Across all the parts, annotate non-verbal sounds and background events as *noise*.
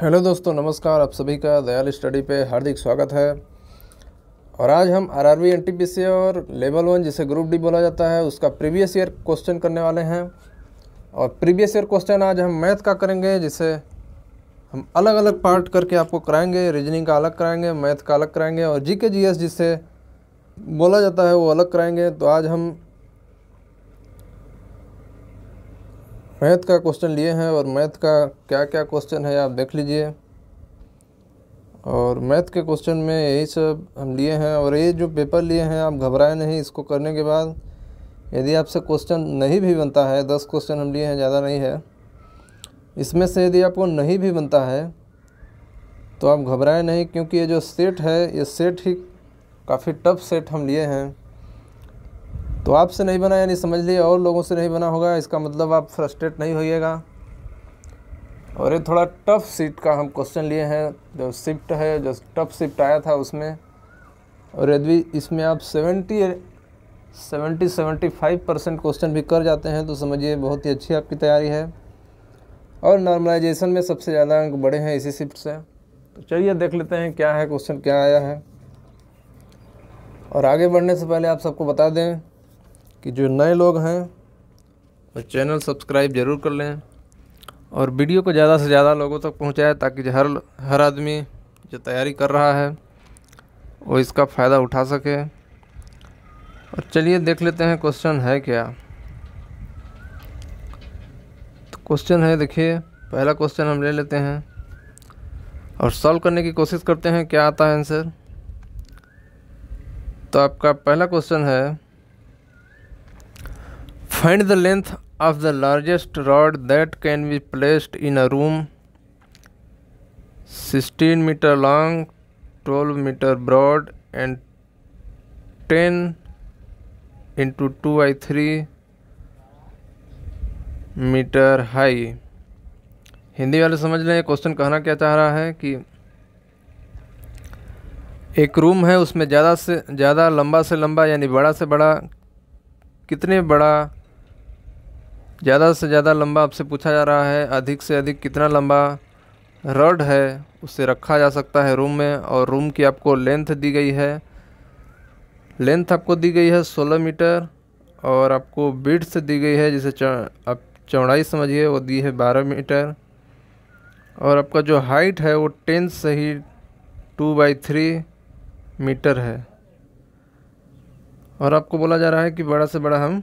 hello दोस्तों नमस्कार आप सभी का दयाल स्टडी पे हार्दिक स्वागत है और आज हम आरआरबी एनटीपीसी और लेवल वन जिसे ग्रुप डी बोला जाता है उसका प्रीवियस ईयर क्वेश्चन करने वाले हैं और प्रीवियस ईयर क्वेश्चन आज हम मैथ का करेंगे जिसे हम अलग अलग पार्ट करके आपको कराएंगे रीजनिंग का अलग कराएंगे मैथ का अलग कराएंगे और जी के जिसे बोला जाता है वो अलग कराएंगे तो आज हम मैथ का क्वेश्चन लिए हैं और मैथ का क्या क्या क्वेश्चन है आप देख लीजिए और मैथ के क्वेश्चन में यही सब हम लिए हैं और ये जो पेपर लिए हैं आप घबराए नहीं इसको करने के बाद यदि आपसे क्वेश्चन नहीं भी बनता है दस क्वेश्चन हम लिए हैं ज़्यादा नहीं है इसमें से यदि आपको नहीं भी बनता है तो आप घबराएं नहीं क्योंकि ये जो सेट है ये सेट ही काफ़ी टफ सेट हम लिए हैं तो आपसे नहीं बना यानी समझ लिए और लोगों से नहीं बना होगा इसका मतलब आप फ्रस्ट्रेट नहीं होइएगा और ये थोड़ा टफ सीट का हम क्वेश्चन लिए हैं जो शिफ्ट है जो टफ शिफ्ट आया था उसमें और यदि इसमें आप seventy seventy seventy five percent question भी कर जाते हैं तो समझिए बहुत ही अच्छी आपकी तैयारी है और नॉर्मलाइजेशन में सबसे ज़्यादा अंक बढ़े हैं इसी शिफ्ट से तो चलिए देख लेते हैं क्या है क्वेश्चन क्या आया है और आगे बढ़ने से पहले आप सबको बता दें कि जो नए लोग हैं वो चैनल सब्सक्राइब ज़रूर कर लें और वीडियो को ज़्यादा से ज़्यादा लोगों तक पहुँचाएँ ताकि हर हर आदमी जो तैयारी कर रहा है वो इसका फ़ायदा उठा सके और चलिए देख लेते हैं क्वेश्चन है क्या तो क्वेश्चन है देखिए पहला क्वेश्चन हम ले लेते हैं और सॉल्व करने की कोशिश करते हैं क्या आता है आंसर तो आपका पहला क्वेश्चन है find the length of the largest rod that can be placed in a room 16 metre long 12 metre broad and 10 into two by three metre high Hindi वाले समझ लें क्वेश्चन कहना क्या चाह रहा है कि एक रूम है उसमें ज़्यादा से ज़्यादा लंबा से लंबा यानी बड़ा से बड़ा कितने बड़ा ज़्यादा से ज़्यादा लंबा आपसे पूछा जा रहा है अधिक से अधिक कितना लंबा रड है उसे रखा जा सकता है रूम में और रूम की आपको लेंथ दी गई है लेंथ आपको दी गई है 16 मीटर और आपको बिट्स दी गई है जिसे आप चौड़ाई समझिए वो दी है 12 मीटर और आपका जो हाइट है वो टेन से ही टू बाई थ्री मीटर है और आपको बोला जा रहा है कि बड़ा से बड़ा हम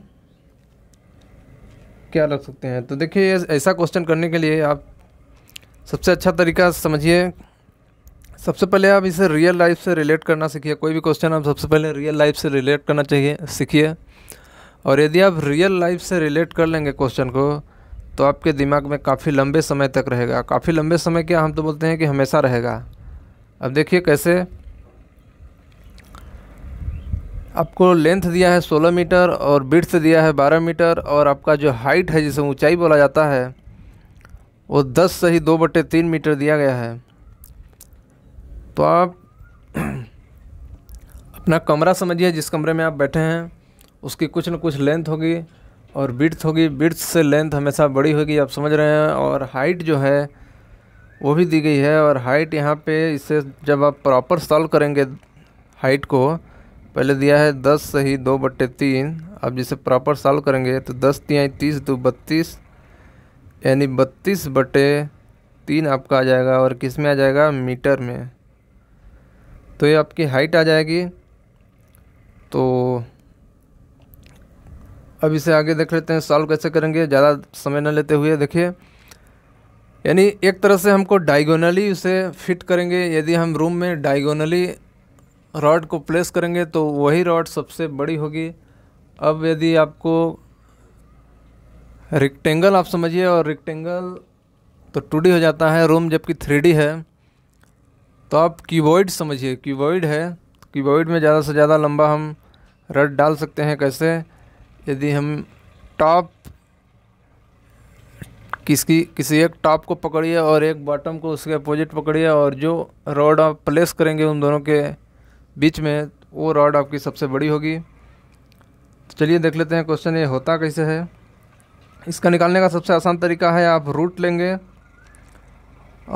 क्या रख सकते हैं तो देखिए ऐसा क्वेश्चन करने के लिए आप सबसे अच्छा तरीका समझिए सबसे पहले आप इसे रियल लाइफ से रिलेट करना सीखिए कोई भी क्वेश्चन आप सबसे पहले रियल लाइफ से रिलेट करना चाहिए सीखिए और यदि आप रियल लाइफ से रिलेट कर लेंगे क्वेश्चन को तो आपके दिमाग में काफ़ी लंबे समय तक रहेगा काफ़ी लंबे समय क्या हम तो बोलते हैं कि हमेशा रहेगा अब देखिए कैसे आपको लेंथ दिया है 16 मीटर और बिट्स दिया है 12 मीटर और आपका जो हाइट है जिसे ऊंचाई बोला जाता है वो 10 से ही दो बटे तीन मीटर दिया गया है तो आप *clears throat* अपना कमरा समझिए जिस कमरे में आप बैठे हैं उसकी कुछ न कुछ लेंथ होगी और बिट्स होगी बिट्स से लेंथ हमेशा बड़ी होगी आप समझ रहे हैं और हाइट जो है वो भी दी गई है और हाइट यहाँ पे इसे जब आप प्रॉपर सॉल्व करेंगे हाइट को पहले दिया है दस सही दो बट्टे तीन अब जिसे प्रॉपर सॉल्व करेंगे तो दस तिहाई तीस दो बत्तीस यानी बत्तीस बटे तीन आपका आ जाएगा और किस में आ जाएगा मीटर में तो ये आपकी हाइट आ जाएगी तो अब इसे आगे देख लेते हैं सॉल्व कैसे करेंगे ज़्यादा समय न लेते हुए देखिए यानी एक तरह से हमको डायगोनली उसे फिट करेंगे यदि हम रूम में डायगोनली रॉड को प्लेस करेंगे तो वही रॉड सबसे बड़ी होगी अब यदि आपको रिक्टेंगल आप समझिए और रिक्टेंगल तो टू हो जाता है रूम जबकि थ्री है तो आप क्यूबॉइड समझिए क्यूबॉइड है क्यूबॉइड में ज़्यादा से ज़्यादा लंबा हम रड डाल सकते हैं कैसे यदि हम टॉप किसकी किसी एक टॉप को पकड़िए और एक बॉटम को उसके अपोजिट पकड़िए और जो रॉड आप प्लेस करेंगे उन दोनों के बीच में वो रॉड आपकी सबसे बड़ी होगी तो चलिए देख लेते हैं क्वेश्चन ये होता कैसे है इसका निकालने का सबसे आसान तरीका है आप रूट लेंगे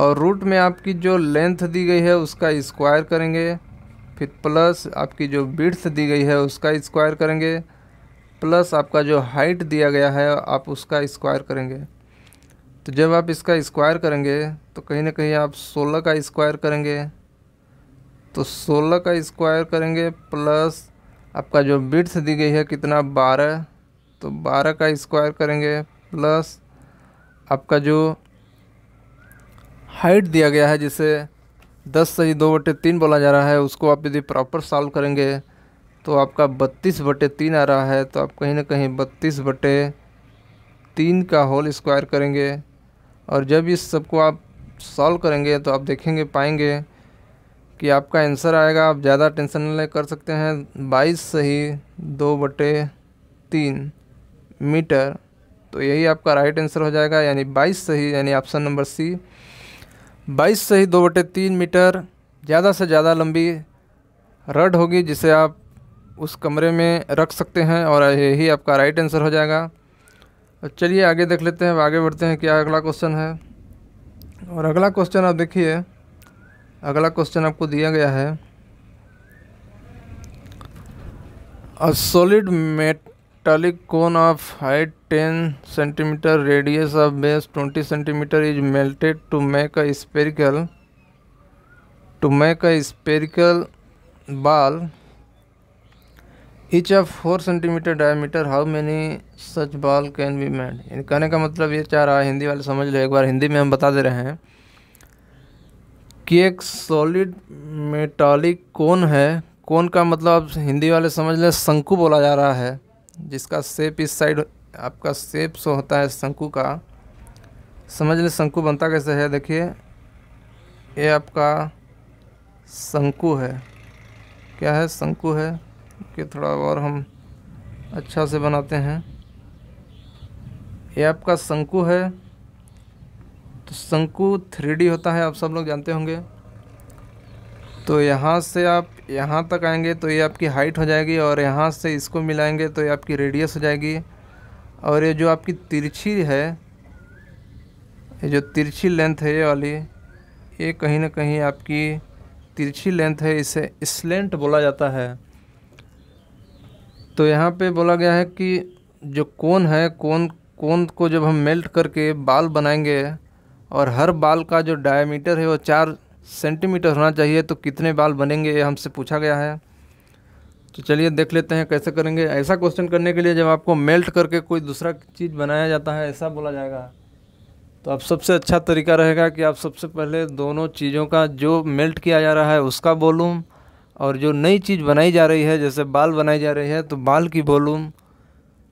और रूट में आपकी जो लेंथ दी गई है उसका स्क्वायर करेंगे फिर प्लस आपकी जो बिड्थ दी गई है उसका स्क्वायर करेंगे प्लस आपका जो हाइट दिया गया है आप उसका स्क्वायर करेंगे तो जब आप इसका स्क्वायर करेंगे तो कहीं ना कहीं आप 16 का स्क्वायर करेंगे तो सोलह का स्क्वायर करेंगे प्लस आपका जो बिट्स दी गई है कितना बारह तो बारह का स्क्वायर करेंगे प्लस आपका जो हाइट दिया गया है जिसे दस से ही दो बटे तीन बोला जा रहा है उसको आप यदि प्रॉपर सॉल्व करेंगे तो आपका बत्तीस बटे तीन आ रहा है तो आप कहीं ना कहीं बत्तीस बटे तीन का होल स्क्वायर करेंगे और जब इस सबको आप सॉल्व करेंगे तो आप देखेंगे पाएंगे कि आपका आंसर आएगा आप ज़्यादा टेंशन ले कर सकते हैं बाईस सही दो बटे तीन मीटर तो यही आपका राइट आंसर हो जाएगा यानी बाईस सही यानी ऑप्शन नंबर सी बाईस सही दो बटे तीन मीटर ज़्यादा से ज़्यादा लंबी रड होगी जिसे आप उस कमरे में रख सकते हैं और यही आपका राइट आंसर हो जाएगा और चलिए आगे देख लेते हैं आगे बढ़ते हैं क्या अगला क्वेश्चन है और अगला क्वेश्चन आप देखिए अगला क्वेश्चन आपको दिया गया है a solid metallic cone of height ten centimetre radius of base twenty centimetre is melted to make a spherical to make a spherical ball each of four centimetre diameter how many such ball can be made कहने का मतलब ये चाह रहा है हिंदी वाले समझ लो एक बार हिंदी में हम बता दे रहे हैं कि एक सॉलिड मेटालिक कोन है कोन का मतलब हिंदी वाले समझ लें शंकु बोला जा रहा है जिसका सेप इस साइड आपका सेप सो होता है शंकु का समझ लें शंकु बनता कैसे है देखिए ये आपका शंकु है क्या है शंकु है कि थोड़ा और हम अच्छा से बनाते हैं ये आपका शंकु है तो शंकु थ्री होता है आप सब लोग जानते होंगे तो यहाँ से आप यहाँ तक आएंगे तो ये आपकी हाइट हो जाएगी और यहाँ से इसको मिलाएंगे तो ये आपकी रेडियस हो जाएगी और ये जो आपकी तिरछी है ये जो तिरछी लेंथ है ये वाली ये कहीं ना कहीं आपकी तिरछी लेंथ है इसे स्लेंट बोला जाता है तो यहाँ पे बोला गया है कि जो कोन है कोन कोन को जब हम मेल्ट करके बाल बनाएंगे और हर बाल का जो डायमीटर है वो चार सेंटीमीटर होना चाहिए तो कितने बाल बनेंगे ये हमसे पूछा गया है तो चलिए देख लेते हैं कैसे करेंगे ऐसा क्वेश्चन करने के लिए जब आपको मेल्ट करके कोई दूसरा चीज़ बनाया जाता है ऐसा बोला जाएगा तो अब सबसे अच्छा तरीका रहेगा कि आप सबसे पहले दोनों चीज़ों का जो मेल्ट किया जा रहा है उसका वॉलूम और जो नई चीज़ बनाई जा रही है जैसे बाल बनाई जा रही है तो बाल की वॉलूम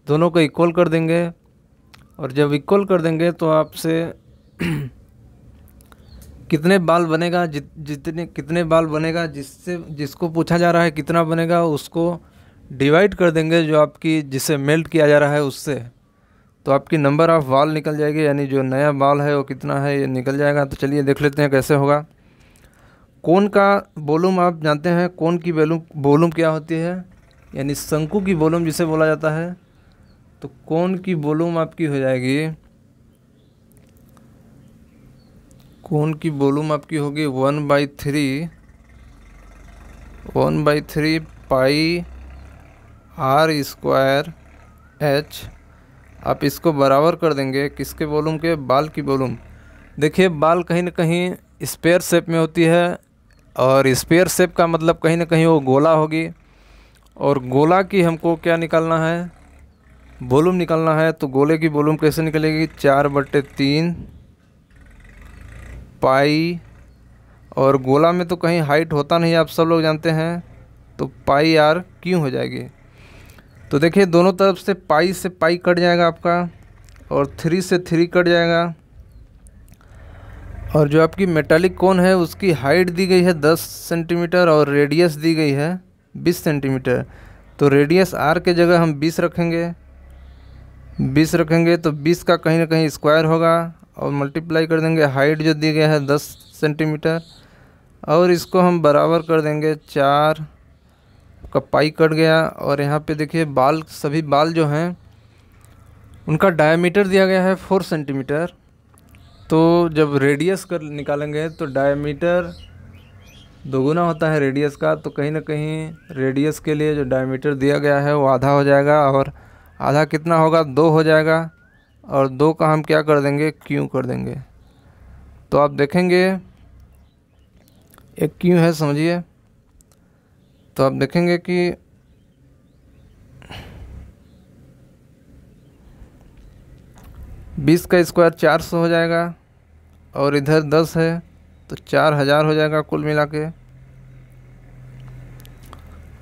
दोनों को इक्वल कर देंगे और जब इक्वल कर देंगे तो आपसे *clears throat* कितने बाल बनेगा जित जितने कितने बाल बनेगा जिससे जिसको पूछा जा रहा है कितना बनेगा उसको डिवाइड कर देंगे जो आपकी जिसे मेल्ट किया जा रहा है उससे तो आपकी नंबर ऑफ़ बाल निकल जाएगी यानी जो नया बाल है वो कितना है ये निकल जाएगा तो चलिए देख लेते हैं कैसे होगा कौन का वॉलूम आप जानते हैं कौन की वैलूम वॉलूम क्या होती है यानी शंकु की वॉलूम जिसे बोला जाता है तो कौन की वॉलूम आपकी हो जाएगी कोन की वॉल्यूम आपकी होगी one by three one by three pi r square h आप इसको बराबर कर देंगे किसके वॉल्यूम के बाल की वॉल्यूम देखिए बाल कहीं ना कहीं स्पेयर शेप में होती है और स्पेयर शेप का मतलब कहीं ना कहीं वो गोला होगी और गोला की हमको क्या निकालना है वॉल्यूम निकालना है तो गोले की वॉल्यूम कैसे निकलेगी चार बट्टे तीन पाई और गोला में तो कहीं हाइट होता नहीं आप सब लोग जानते हैं तो पाई आर क्यों हो जाएगी तो देखिए दोनों तरफ से पाई से पाई कट जाएगा आपका और थ्री से थ्री कट जाएगा और जो आपकी मेटालिक कोन है उसकी हाइट दी गई है दस सेंटीमीटर और रेडियस दी गई है बीस सेंटीमीटर तो रेडियस आर के जगह हम बीस रखेंगे बीस रखेंगे तो बीस का कहीं ना कहीं स्क्वायर होगा और मल्टीप्लाई कर देंगे हाइट जो दी गया है दस सेंटीमीटर और इसको हम बराबर कर देंगे चार का पाई कट गया और यहाँ पे देखिए बाल सभी बाल जो हैं उनका डायमीटर दिया गया है फोर सेंटीमीटर तो जब रेडियस कर निकालेंगे तो डायमीटर दोगुना होता है रेडियस का तो कहीं ना कहीं रेडियस के लिए जो डायमीटर दिया गया है वो आधा हो जाएगा और आधा कितना होगा दो हो जाएगा और दो का हम क्या कर देंगे क्यू कर देंगे तो आप देखेंगे एक क्यू है समझिए तो आप देखेंगे कि बीस का स्क्वायर चार सौ हो जाएगा और इधर दस है तो चार हज़ार हो जाएगा कुल मिला के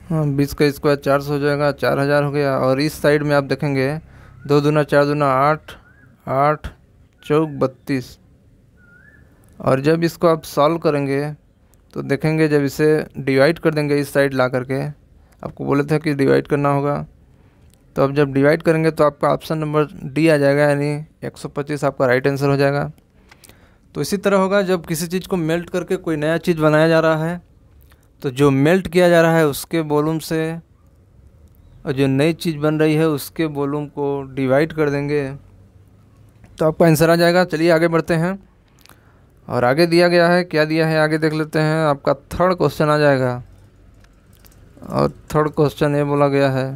हाँ, बीस का स्क्वायर चार सौ हो जाएगा चार हज़ार हो गया और इस साइड में आप देखेंगे दो दूना चार दूना आठ आठ चौक बत्तीस और जब इसको आप सॉल्व करेंगे तो देखेंगे जब इसे डिवाइड कर देंगे इस साइड ला करके आपको बोले थे कि डिवाइड करना होगा तो अब जब डिवाइड करेंगे तो आपका ऑप्शन नंबर डी आ जाएगा यानी 125 आपका राइट आंसर हो जाएगा तो इसी तरह होगा जब किसी चीज़ को मेल्ट करके कोई नया चीज़ बनाया जा रहा है तो जो मेल्ट किया जा रहा है उसके वॉलूम से और जो नई चीज़ बन रही है उसके वॉल्यूम को डिवाइड कर देंगे तो आपका आंसर आ जाएगा चलिए आगे बढ़ते हैं और आगे दिया गया है क्या दिया है आगे देख लेते हैं आपका थर्ड क्वेश्चन आ जाएगा और थर्ड क्वेश्चन ये बोला गया है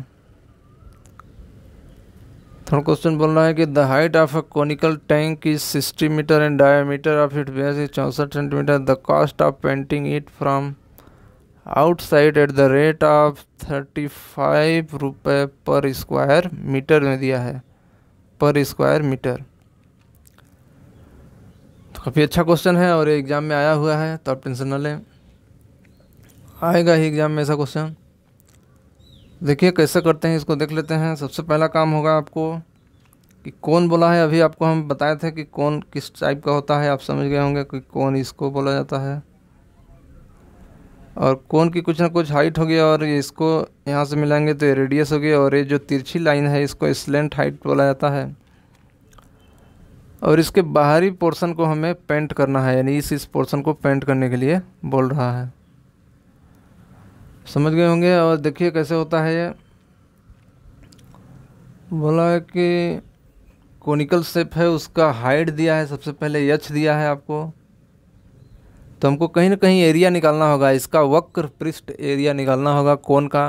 थर्ड क्वेश्चन बोल रहा है कि the height of a conical tank is sixty metre and metre of it base is चौंसठ centimetre the cost of painting it from outside at the rate of thirty five रुपये per square metre में दिया है पर square metre तो काफ़ी अच्छा question है और ये एग्ज़ाम में आया हुआ है तो आप टेंशन ना लें आएगा ही एग्ज़ाम में ऐसा क्वेश्चन देखिए कैसे करते हैं इसको देख लेते हैं सबसे पहला काम होगा आपको कि कौन बोला है अभी आपको हम बताए थे कि कौन किस टाइप का होता है आप समझ गए होंगे कि कौन इसको बोला जाता है और कौन की कुछ ना कुछ हाइट होगी और इसको यहाँ से मिलाएंगे तो ये रेडियस होगी और ये जो तिरछी लाइन है इसको स्लेंट हाइट बोला जाता है और इसके बाहरी पोर्शन को हमें पेंट करना है यानी इस इस पोर्शन को पेंट करने के लिए बोल रहा है समझ गए होंगे और देखिए कैसे होता है ये बोला है कि कोनिकल शेप है उसका हाइट दिया है सबसे पहले यच दिया है आपको तो हमको कहीं ना कहीं एरिया निकालना होगा इसका वक्र पृष्ठ एरिया निकालना होगा कौन का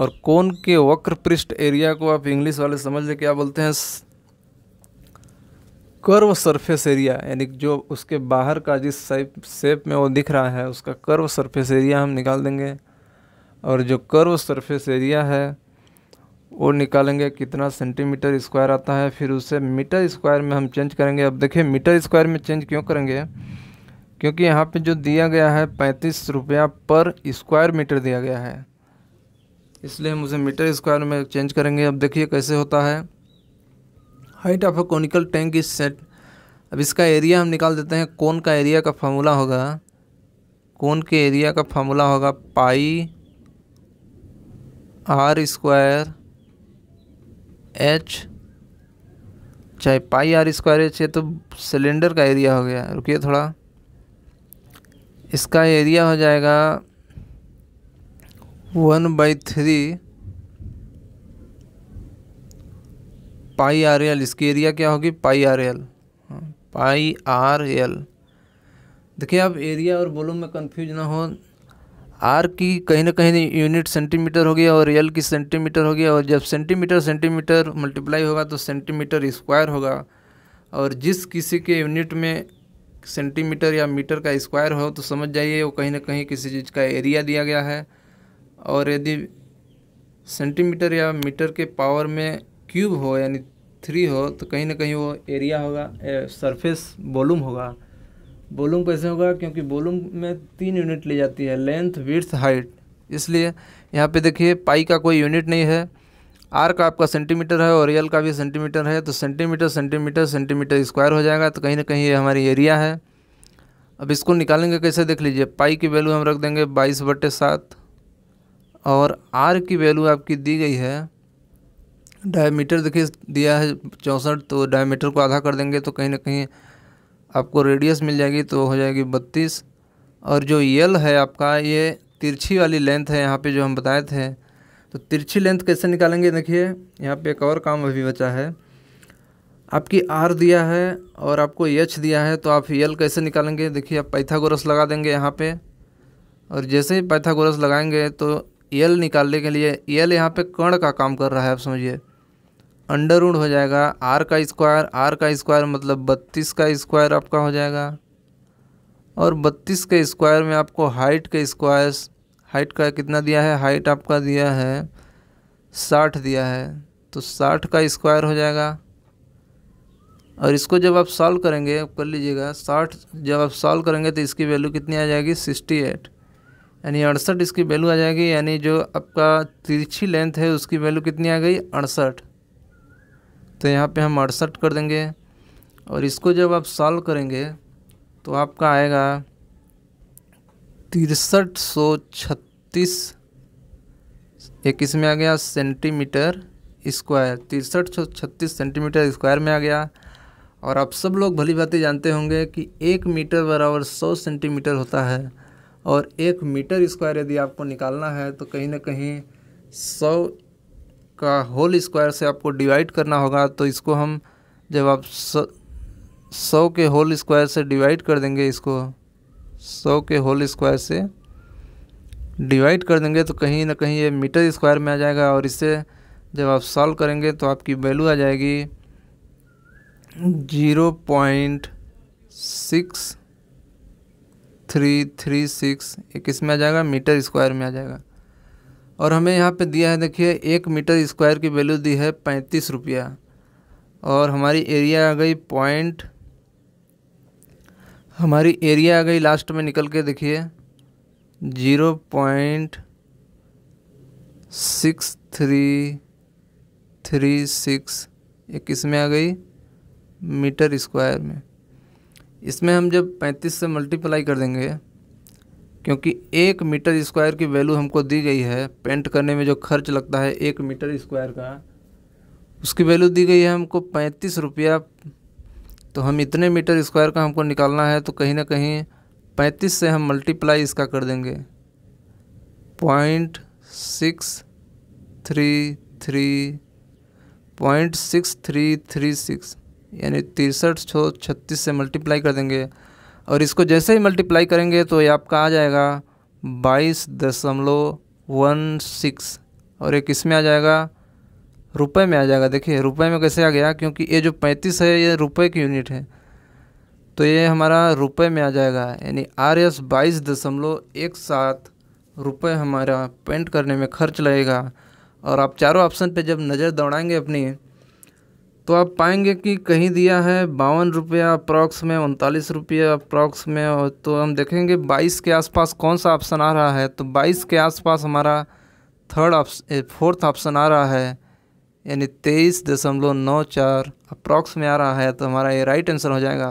और कौन के वक्र पृष्ठ एरिया को आप इंग्लिश वाले समझ ले क्या बोलते हैं कर्व सरफेस एरिया यानी जो उसके बाहर का जिस साइप शेप में वो दिख रहा है उसका कर्व सरफेस एरिया हम निकाल देंगे और जो कर्व सरफेस एरिया है वो निकालेंगे कितना सेंटीमीटर स्क्वायर आता है फिर उसे मीटर स्क्वायर में हम चेंज करेंगे अब देखिए मीटर स्क्वायर में चेंज क्यों करेंगे क्योंकि यहाँ पे जो दिया गया है पैंतीस रुपया पर स्क्वायर मीटर दिया गया है इसलिए हम उसे मीटर स्क्वायर में चेंज करेंगे अब देखिए कैसे होता है height of a conical tank is set अब इसका एरिया हम निकाल देते हैं कौन का एरिया का फार्मूला होगा कौन के एरिया का फार्मूला होगा पाई आर स्क्वायर एच चाहे पाई आर स्क्वायर एच है तो सिलेंडर का एरिया हो गया रुकिए थोड़ा इसका एरिया हो जाएगा one by three pi r l इसकी एरिया क्या होगी पाई आर एल हाँ, पाई आर एल देखिए आप एरिया और वॉल्यूम में कंफ्यूज ना हो आर की कहीं ना कहीं यूनिट सेंटीमीटर होगी और एल की सेंटीमीटर होगी और जब सेंटीमीटर सेंटीमीटर मल्टीप्लाई होगा तो सेंटीमीटर स्क्वायर होगा और जिस किसी के यूनिट में सेंटीमीटर या मीटर का स्क्वायर हो तो समझ जाइए वो कहीं ना कहीं किसी चीज़ का एरिया दिया गया है और यदि सेंटीमीटर या मीटर के पावर में क्यूब हो यानी थ्री हो तो कहीं ना कहीं वो एरिया होगा सरफेस वॉलूम होगा वॉलूम कैसे होगा क्योंकि वॉलूम में तीन यूनिट ली जाती है लेंथ विड्थ हाइट इसलिए यहाँ पे देखिए पाई का कोई यूनिट नहीं है आर का आपका सेंटीमीटर है और एल का भी सेंटीमीटर है तो सेंटीमीटर सेंटीमीटर सेंटीमीटर स्क्वायर हो जाएगा तो कहीं ना कहीं ये हमारी एरिया है अब इसको निकालेंगे कैसे देख लीजिए पाई की वैल्यू हम रख देंगे बाईस बटे सात और आर की वैल्यू आपकी दी गई है डायमीटर देखिए दिया है चौंसठ तो डायमीटर को आधा कर देंगे तो कहीं ना कहीं आपको रेडियस मिल जाएगी तो हो जाएगी बत्तीस और जो यल है आपका ये तिरछी वाली लेंथ है यहाँ पर जो हम बताए थे तो तिरछी लेंथ कैसे निकालेंगे देखिए यहाँ पे एक और काम अभी बचा है आपकी आर दिया है और आपको एच दिया है तो आप एल कैसे निकालेंगे देखिए आप पैथागोरस लगा देंगे यहाँ पे और जैसे ही पैथागोरस लगाएंगे तो एल निकालने के लिए एल यहाँ पे कर्ण का काम कर रहा है आप समझिए अंडर उड़ हो जाएगा आर का स्क्वायर आर का स्क्वायर मतलब बत्तीस का स्क्वायर आपका हो जाएगा और बत्तीस के स्क्वायर में आपको हाइट के स्क्वायर हाइट का कितना दिया है हाइट आपका दिया है साठ दिया है तो साठ का स्क्वायर हो जाएगा और इसको जब आप सॉल्व करेंगे आप कर लीजिएगा साठ जब आप सॉल्व करेंगे तो इसकी वैल्यू कितनी आ जाएगी सिक्सटी एट यानी अड़सठ इसकी वैल्यू आ जाएगी यानी जो आपका तिरछी लेंथ है उसकी वैल्यू कितनी आ गई अड़सठ तो यहाँ पे हम अड़सठ कर देंगे और इसको जब आप सॉल्व करेंगे तो आपका आएगा तिरसठ सौ छत्तीस किस में आ गया सेंटीमीटर स्क्वायर तिरसठ सौ छत्तीस सेंटीमीटर स्क्वायर में आ गया और आप सब लोग भली भांति जानते होंगे कि एक मीटर बराबर सौ सेंटीमीटर होता है और एक मीटर स्क्वायर यदि आपको निकालना है तो कहीं ना कहीं सौ का होल स्क्वायर से आपको डिवाइड करना होगा तो इसको हम जब आप सौ के होल स्क्वायर से डिवाइड कर देंगे इसको सौ के होल स्क्वायर से डिवाइड कर देंगे तो कहीं ना कहीं ये मीटर स्क्वायर में आ जाएगा और इसे जब आप सॉल्व करेंगे तो आपकी वैल्यू आ जाएगी zero point six three three six एक किस में आ जाएगा मीटर स्क्वायर में आ जाएगा और हमें यहाँ पे दिया है देखिए एक मीटर स्क्वायर की वैल्यू दी है पैंतीस रुपया और हमारी एरिया आ गई पॉइंट हमारी एरिया आ गई लास्ट में निकल के देखिए zero point six three three six इक्कीस में आ गई मीटर स्क्वायर में इसमें हम जब पैंतीस से मल्टीप्लाई कर देंगे क्योंकि एक मीटर स्क्वायर की वैल्यू हमको दी गई है पेंट करने में जो खर्च लगता है एक मीटर स्क्वायर का उसकी वैल्यू दी गई है हमको पैंतीस रुपया तो हम इतने मीटर स्क्वायर का हमको निकालना है तो कहीं ना कहीं पैंतीस से हम मल्टीप्लाई इसका कर देंगे point six three three point six three three six यानी तिरसठ सौ छत्तीस से मल्टीप्लाई कर देंगे और इसको जैसे ही मल्टीप्लाई करेंगे तो ये आपका आ जाएगा बाईस दशमलव वन सिक्स और एक इसमें आ जाएगा रुपए में आ जाएगा देखिए रुपए में कैसे आ गया क्योंकि ये जो पैंतीस है ये रुपए की यूनिट है तो ये हमारा रुपए में आ जाएगा यानी आर एस बाईस दशमलव एक सात रुपये हमारा पेंट करने में खर्च लगेगा और आप चारों ऑप्शन पे जब नज़र दौड़ाएंगे अपनी तो आप पाएंगे कि कहीं दिया है बावन रुपया अप्रॉक्स में उनतालीस रुपया अप्रॉक्स में और तो हम देखेंगे बाईस के आसपास कौन सा ऑप्शन आ रहा है तो बाईस के आसपास हमारा थर्ड ऑप्शन फोर्थ ऑप्शन आ रहा है यानी तेईस दशमलव नौ चार अप्रॉक्स में आ रहा है तो हमारा ये राइट आंसर हो जाएगा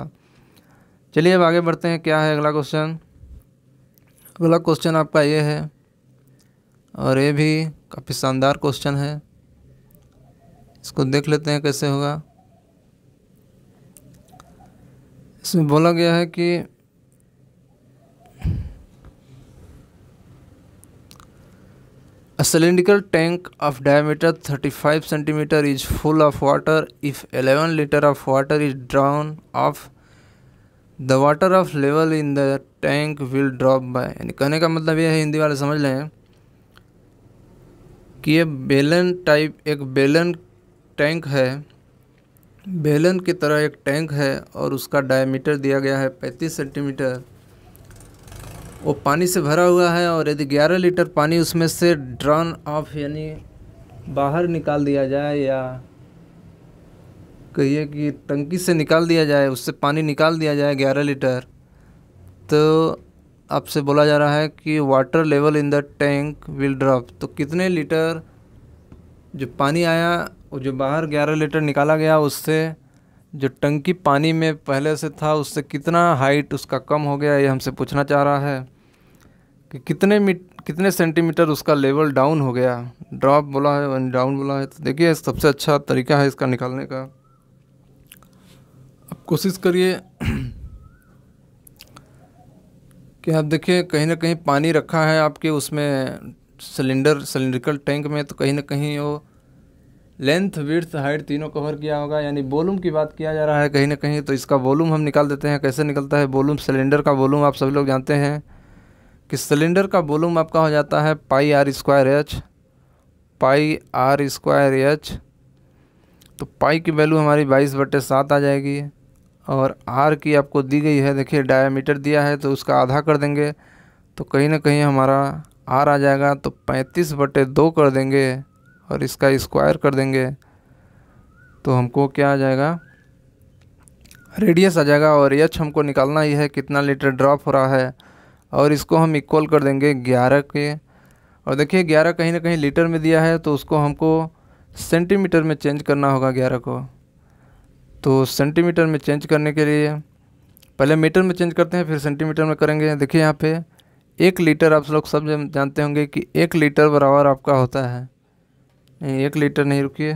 चलिए अब आगे बढ़ते हैं क्या है अगला क्वेश्चन अगला क्वेश्चन आपका ये है और ये भी काफ़ी शानदार क्वेश्चन है इसको देख लेते हैं कैसे होगा इसमें बोला गया है कि A cylindrical tank of diameter 35 centimeter is full of water if 11 liter of water is drawn off the water of level in the tank will drop by यानी कहने का मतलब ये है हिंदी वाले समझ लें कि ये बेलन टाइप एक बेलन टैंक है बेलन की तरह एक टैंक है और उसका डायमीटर दिया गया है 35 सेंटीमीटर वो पानी से भरा हुआ है और यदि 11 लीटर पानी उसमें से ड्रॉन ऑफ यानी बाहर निकाल दिया जाए या कहिए कि टंकी से निकाल दिया जाए उससे पानी निकाल दिया जाए 11 लीटर तो आपसे बोला जा रहा है कि water level in the tank will drop तो कितने लीटर जो पानी आया वो जो बाहर 11 लीटर निकाला गया उससे जो टंकी पानी में पहले से था उससे कितना हाइट उसका कम हो गया ये हमसे पूछना चाह रहा है कि कितने मीट कितने सेंटीमीटर उसका लेवल डाउन हो गया ड्रॉप बोला है डाउन बोला है तो देखिए सबसे अच्छा तरीका है इसका निकालने का अब कोशिश करिए *clears throat* कि आप देखिए कहीं ना कहीं पानी रखा है आपके उसमें सिलेंडर सिलेंड्रिकल टैंक में तो कहीं ना कहीं वो लेंथ विर्थ हाइट तीनों कवर किया होगा यानी वॉलूम की बात किया जा रहा है कहीं ना कहीं तो इसका वॉलूम हम निकाल देते हैं कैसे निकलता है वॉलूम सिलेंडर का वॉलूम आप सभी लोग जानते हैं कि सिलेंडर का वॉलूम आपका हो जाता है pi r square h pi r square h तो पाई की वैल्यू हमारी बाईस बटे सात आ जाएगी और आर की आपको दी गई है देखिए डायामीटर दिया है तो उसका आधा कर देंगे तो कहीं ना कहीं हमारा आर आ जाएगा तो पैंतीस बटे दो कर देंगे और इसका स्क्वायर कर देंगे तो हमको क्या आ जाएगा रेडियस आ जाएगा और एच हमको निकालना ही है कितना लीटर ड्रॉप हो रहा है और इसको हम इक्वल कर देंगे ग्यारह के और देखिए ग्यारह कहीं ना कहीं लीटर में दिया है तो उसको हमको सेंटीमीटर में चेंज करना होगा ग्यारह को तो सेंटीमीटर में चेंज करने के लिए पहले मीटर में चेंज करते हैं फिर सेंटीमीटर में करेंगे देखिए यहाँ पे एक लीटर आप लोग सब जानते होंगे कि एक लीटर बराबर आपका होता है नहीं एक लीटर नहीं रुकिए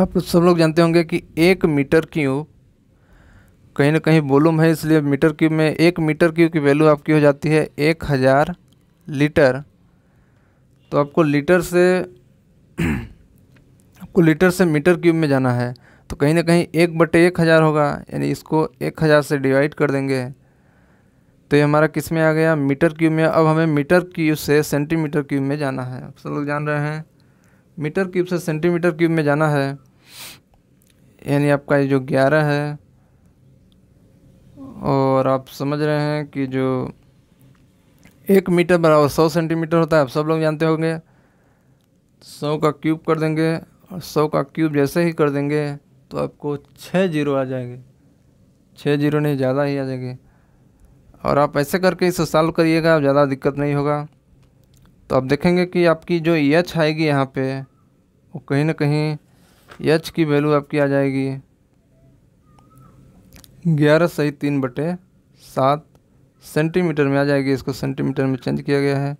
आप सब लोग जानते होंगे कि एक मीटर क्यूब कहीं ना कहीं वॉलूम है इसलिए मीटर क्यूब में एक मीटर क्यूब की वैल्यू आपकी हो जाती है एक हज़ार लीटर तो आपको लीटर से आपको लीटर से मीटर क्यूब में जाना है तो कहीं ना कहीं एक बटे एक हज़ार होगा यानी इसको एक हज़ार से डिवाइड कर देंगे तो ये हमारा किस में आ गया मीटर क्यूब में अब हमें मीटर क्यूब से सेंटीमीटर क्यूब में जाना है आप सब लोग जान रहे हैं मीटर क्यूब से सेंटीमीटर क्यूब में जाना है यानी आपका ये जो ग्यारह है और आप समझ रहे हैं कि जो एक मीटर बराबर सौ सेंटीमीटर होता है आप सब लोग जानते होंगे सौ का क्यूब कर देंगे और सौ का क्यूब जैसे ही कर देंगे तो आपको छः जीरो आ जाएंगे छः जीरो नहीं ज़्यादा ही आ जाएंगे और आप ऐसे करके इसे सॉल्व करिएगा ज़्यादा दिक्कत नहीं होगा तो आप देखेंगे कि आपकी जो यच आएगी यहाँ पे वो कहीं ना कहीं यच की वैल्यू आपकी आ जाएगी ग्यारह सही तीन बटे सात सेंटीमीटर में आ जाएगी इसको सेंटीमीटर में चेंज किया गया है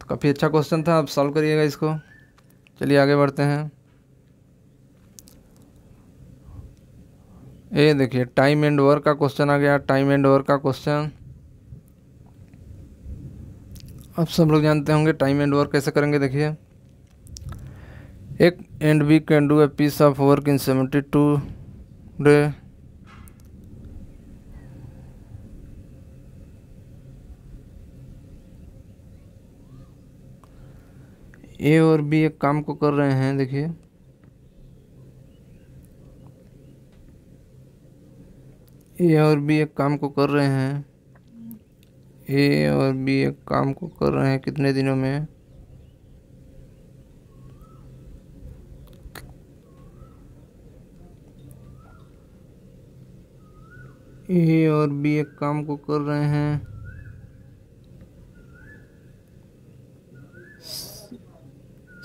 तो काफ़ी अच्छा क्वेश्चन था आप सॉल्व करिएगा इसको चलिए आगे बढ़ते हैं ये देखिए टाइम एंड वर्क का क्वेश्चन आ गया टाइम एंड वर्क का क्वेश्चन अब सब लोग जानते होंगे टाइम एंड वर्क कैसे करेंगे देखिए एक and we can do a piece of work in seventy two day A और बी एक काम को कर रहे हैं देखिए ए और बी एक काम को कर रहे हैं ए और बी एक काम को कर रहे हैं कितने दिनों में ए और बी एक काम को कर रहे हैं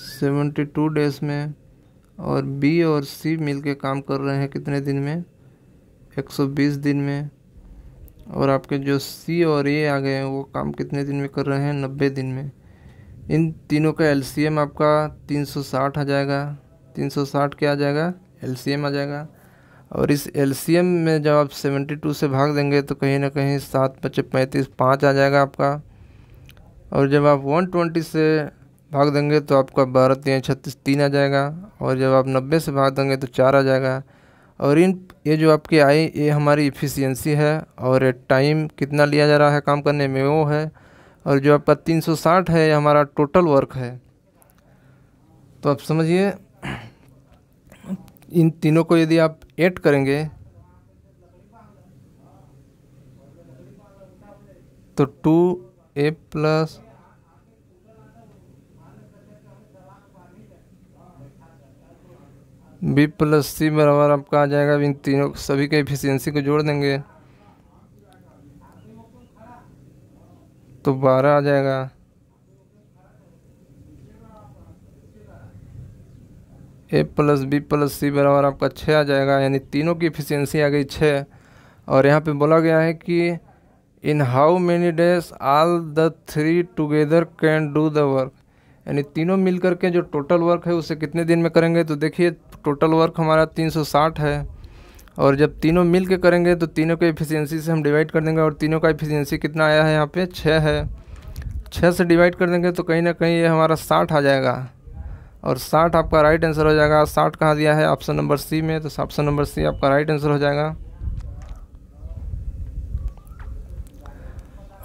सेवेंटी टू डेज में और बी और सी मिलके काम कर रहे हैं कितने दिन में एक सौ बीस दिन में और आपके जो सी और ए आ गए हैं वो काम कितने दिन में कर रहे हैं नब्बे दिन में इन तीनों का एल आपका तीन सौ साठ आ जाएगा तीन सौ साठ क्या आ जाएगा एल आ जाएगा और इस एल में जब आप सेवेंटी टू से भाग देंगे तो कहीं ना कहीं सात पच्चीस पैंतीस पाँच आ जाएगा आपका और जब आप वन ट्वेंटी से भाग देंगे तो आपका बारह तीन छत्तीस तीन आ जाएगा और जब आप नब्बे से भाग देंगे तो चार आ जाएगा और इन ये जो आपकी आई ये हमारी इफ़िशियंसी है और टाइम कितना लिया जा रहा है काम करने में वो है और जो आपका 360 है ये हमारा टोटल वर्क है तो आप समझिए इन तीनों को यदि आप ऐड करेंगे तो two A plus B plus C बराबर आपका आ जाएगा इन तीनों सभी के एफिशिएंसी को जोड़ देंगे तो बारह आ जाएगा A plus B plus C बराबर आपका छः आ जाएगा यानी तीनों की एफिशिएंसी आ गई छः और यहाँ पे बोला गया है कि in how many days all the three together can do the work यानी तीनों मिल कर के जो टोटल वर्क है उसे कितने दिन में करेंगे तो देखिए टोटल वर्क हमारा 360 है और जब तीनों मिल के करेंगे तो तीनों के एफिशिएंसी से हम डिवाइड कर देंगे और तीनों का एफिशिएंसी कितना आया है यहाँ पे छः है छः से डिवाइड कर देंगे तो कहीं ना कहीं ये हमारा साठ आ जाएगा और साठ आपका राइट आंसर हो जाएगा साठ कहाँ दिया है ऑप्शन नंबर सी में तो ऑप्शन नंबर सी आपका राइट आंसर हो जाएगा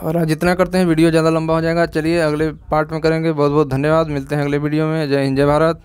और हाँ, जितना करते हैं वीडियो ज़्यादा लंबा हो जाएगा चलिए अगले पार्ट में करेंगे बहुत बहुत धन्यवाद मिलते हैं अगले वीडियो में जय हिंद जय भारत